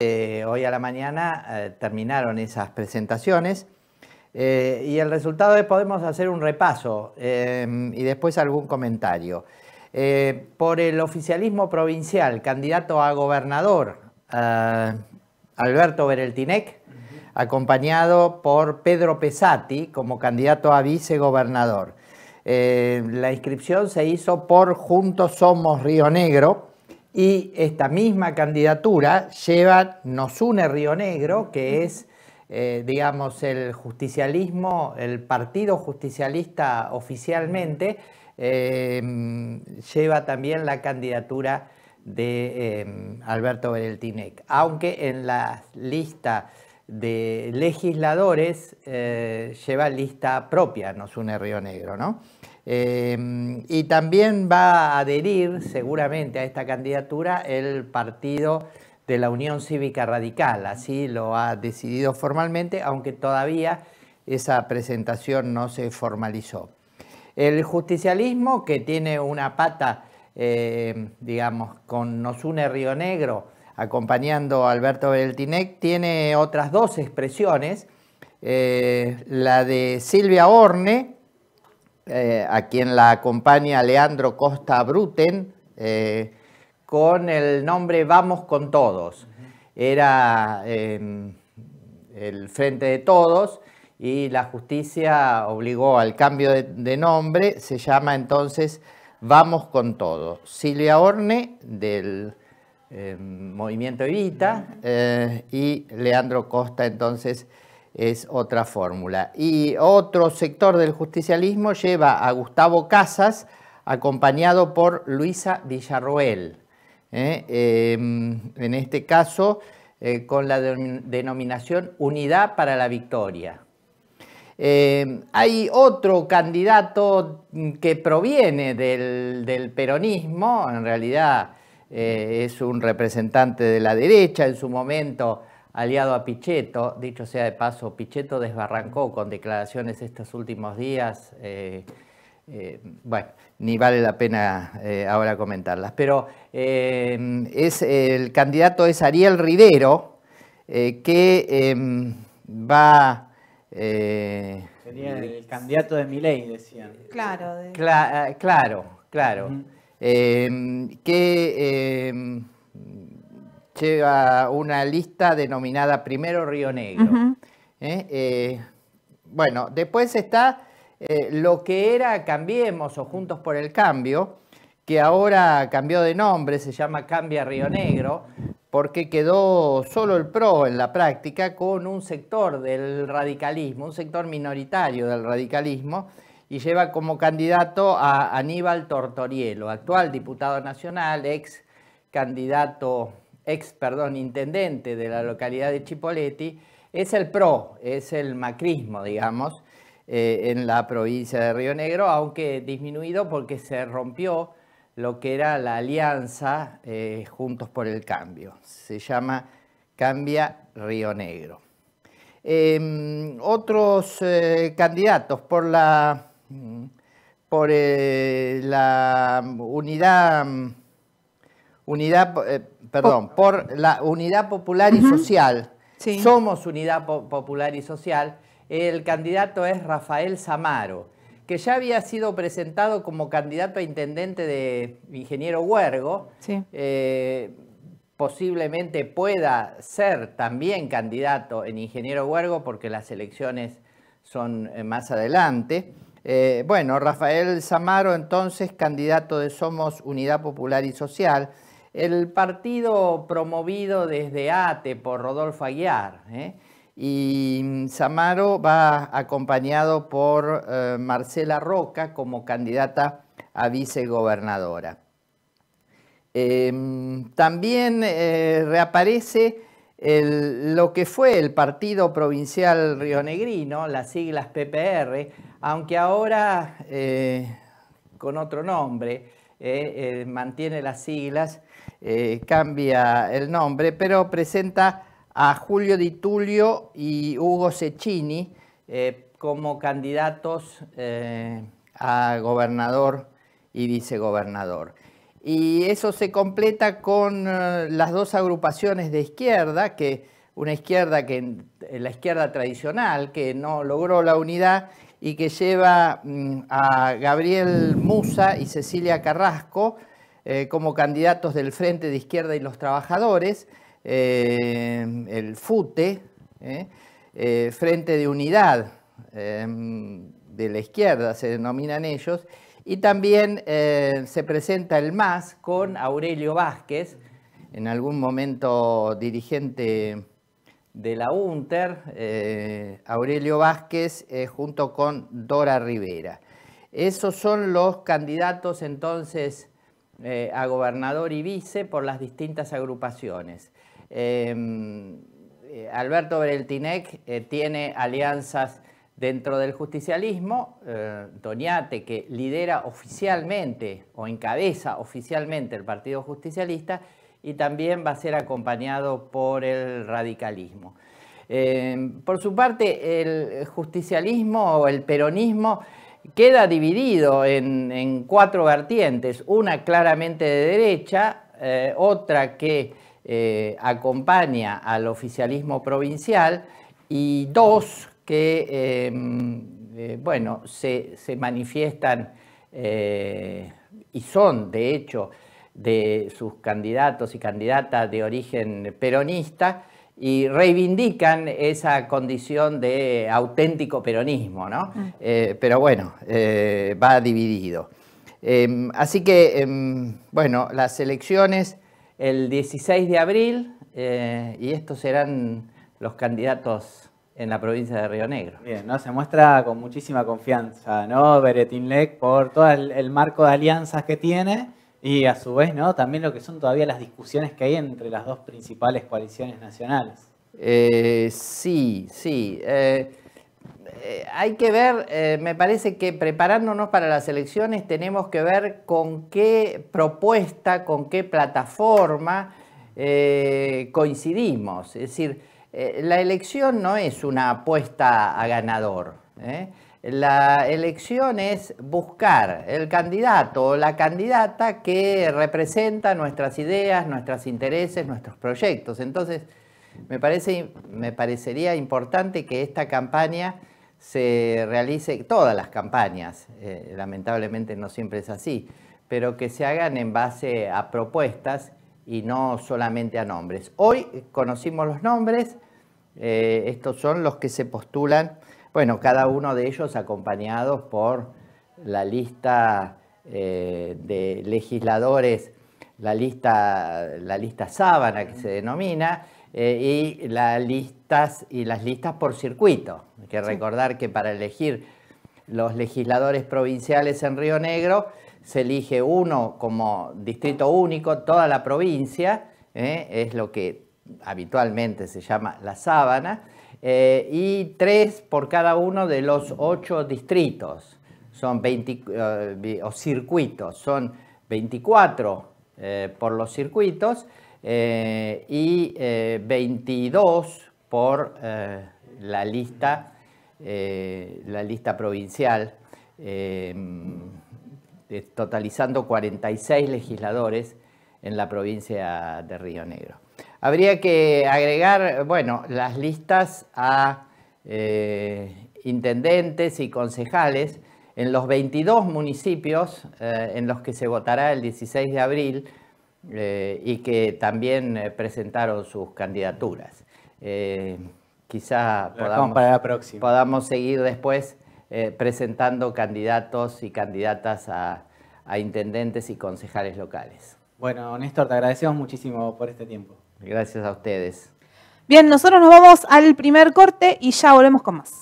Eh, hoy a la mañana eh, terminaron esas presentaciones eh, y el resultado es podemos hacer un repaso y después algún comentario. por el oficialismo provincial, candidato a gobernador, Alberto Bereltinec, acompañado por Pedro Pesati como candidato a vicegobernador. la inscripción se hizo por Juntos Somos Río Negro. Y esta misma candidatura lleva, nos une Río Negro, que es, eh, digamos, el justicialismo, el partido justicialista oficialmente, em, lleva también la candidatura de em, Alberto Bereltinec. Aunque en la lista de legisladores eh, lleva lista propia, nos une Río Negro, ¿no? Eh, y también va a adherir seguramente a esta candidatura el partido de la Unión Cívica Radical, así lo ha decidido formalmente, aunque todavía esa presentación no se formalizó. El justicialismo, que tiene una pata, eh, digamos, con Nos une Río Negro, acompañando a Alberto Beltinec, tiene otras dos expresiones, eh, la de Silvia Orne, eh, a quien la acompaña Leandro Costa Bruten, eh, con el nombre Vamos con Todos. Era em, el Frente de Todos y la justicia obligó al cambio de, nombre, se llama entonces Vamos con Todos. Silvia Orne, del em, Movimiento Evita, eh, y Leandro Costa, entonces, es otra fórmula. Y otro sector del justicialismo lleva a Gustavo Casas, acompañado por Luisa Villarroel. ¿eh? Em, en este caso, eh, con la denominación Unidad para la Victoria. Em, hay otro candidato que proviene del peronismo, en realidad eh, es un representante de la derecha en su momento aliado a Pichetto. Dicho sea de paso, Pichetto desbarrancó con declaraciones estos últimos días. Eh, eh, bueno, ni vale la pena eh, ahora comentarlas. Pero es, el candidato es Ariel Rivero, que em, va... Sería el candidato de Milei, decían. Claro. claro, claro. Em, que em, lleva una lista denominada Primero Río Negro. ¿eh? Eh, bueno, después está eh, lo que era Cambiemos o Juntos por el Cambio, que ahora cambió de nombre, se llama Cambia Río Negro, porque quedó solo el PRO en la práctica con un sector del radicalismo, un sector minoritario del radicalismo, y lleva como candidato a Aníbal Tortorielo, actual diputado nacional, ex candidato ex, perdón, intendente de la localidad de Chipoleti, es el PRO, es el macrismo, digamos, eh, en la provincia de Río Negro, aunque disminuido porque se rompió lo que era la alianza eh, Juntos por el Cambio. Se llama Cambia Río Negro. Em, otros eh, candidatos por la, mm, por, la unidad mm, Unidad, eh, perdón, por la Unidad Popular y Social. Somos Unidad Popular y Social. El candidato es Rafael Samaro, que ya había sido presentado como candidato a intendente de Ingeniero Huergo. Eh, posiblemente pueda ser también candidato en Ingeniero Huergo porque las elecciones son eh, más adelante. bueno, Rafael Samaro entonces, candidato de Somos Unidad Popular y Social, el partido promovido desde ATE por Rodolfo Aguiar. ¿eh? Y Samaro va acompañado por eh, Marcela Roca como candidata a vicegobernadora. Em, también eh, reaparece lo que fue el Partido Provincial Rionegrino, las siglas PPR, aunque ahora con otro nombre eh, eh, mantiene las siglas, eh, cambia el nombre, pero presenta a Julio Di y Hugo Cecchini como candidatos a gobernador y vicegobernador. Y eso se completa con las dos agrupaciones de izquierda, que una izquierda que la izquierda tradicional que no logró la unidad y que lleva mm, a Gabriel Musa y Cecilia Carrasco eh, como candidatos del Frente de Izquierda y los Trabajadores, eh, el FUTE, eh, Frente de Unidad de la Izquierda se denominan ellos, y también se presenta el MAS con Aurelio Vázquez, en algún momento dirigente de la UNTER, eh, Aurelio Vázquez, eh, junto con Dora Rivera. Esos son los candidatos entonces eh, a gobernador y vice por las distintas agrupaciones. Em, Alberto Bereltinec tiene alianzas dentro del justicialismo. Doñate, que lidera oficialmente o encabeza oficialmente el Partido Justicialista, y también va a ser acompañado por el radicalismo. Eh, por su parte, el justicialismo o el peronismo queda dividido en, cuatro vertientes, una claramente de derecha, eh, otra que eh, acompaña al oficialismo provincial y dos que, em, bueno, se manifiestan y son, de hecho, de sus candidatos y candidatas de origen peronista y reivindican esa condición de auténtico peronismo, ¿no? Ah. Eh, pero bueno, eh, va dividido. Em, así que, em, bueno, las elecciones el 16 de abril eh, y estos serán los candidatos en la provincia de Río Negro. Bien, ¿no? se muestra con muchísima confianza, ¿no? Beretinlec por todo el marco de alianzas que tiene y a su vez, ¿no? También lo que son todavía las discusiones que hay entre las dos principales coaliciones nacionales. Eh, sí, sí. Eh, eh, hay que ver, me parece que preparándonos para las elecciones tenemos que ver con qué propuesta, con qué plataforma coincidimos. Es decir, la elección no es una apuesta a ganador. La elección es buscar el candidato o la candidata que representa nuestras ideas, nuestros intereses, nuestros proyectos. Entonces, me, parece, me parecería importante que esta campaña se realice, todas las campañas, eh, lamentablemente no siempre es así, pero que se hagan en base a propuestas y no solamente a nombres. Hoy conocimos los nombres, eh, estos son los que se postulan bueno, cada uno de ellos acompañados por la lista eh, de legisladores, la lista, sábana que se denomina, eh, y, las listas, por circuito. Hay que recordar que para elegir los legisladores provinciales en Río Negro se elige uno como distrito único, toda la provincia, eh, es lo que habitualmente se llama la sábana, eh, y tres por cada uno de los ocho distritos, son 20, eh, circuitos, son 24 eh, por los circuitos y 22 por la lista, la lista provincial, totalizando 46 legisladores en la provincia de Río Negro. Habría que agregar, bueno, las listas a eh, intendentes y concejales en los 22 municipios eh, en los que se votará el 16 de abril eh, y que también presentaron sus candidaturas. quizá podamos, seguir después presentando candidatos y candidatas a, a intendentes y concejales locales. Bueno, Néstor, te agradecemos muchísimo por este tiempo. Gracias a ustedes. Bien, nosotros nos vamos al primer corte y ya volvemos con más.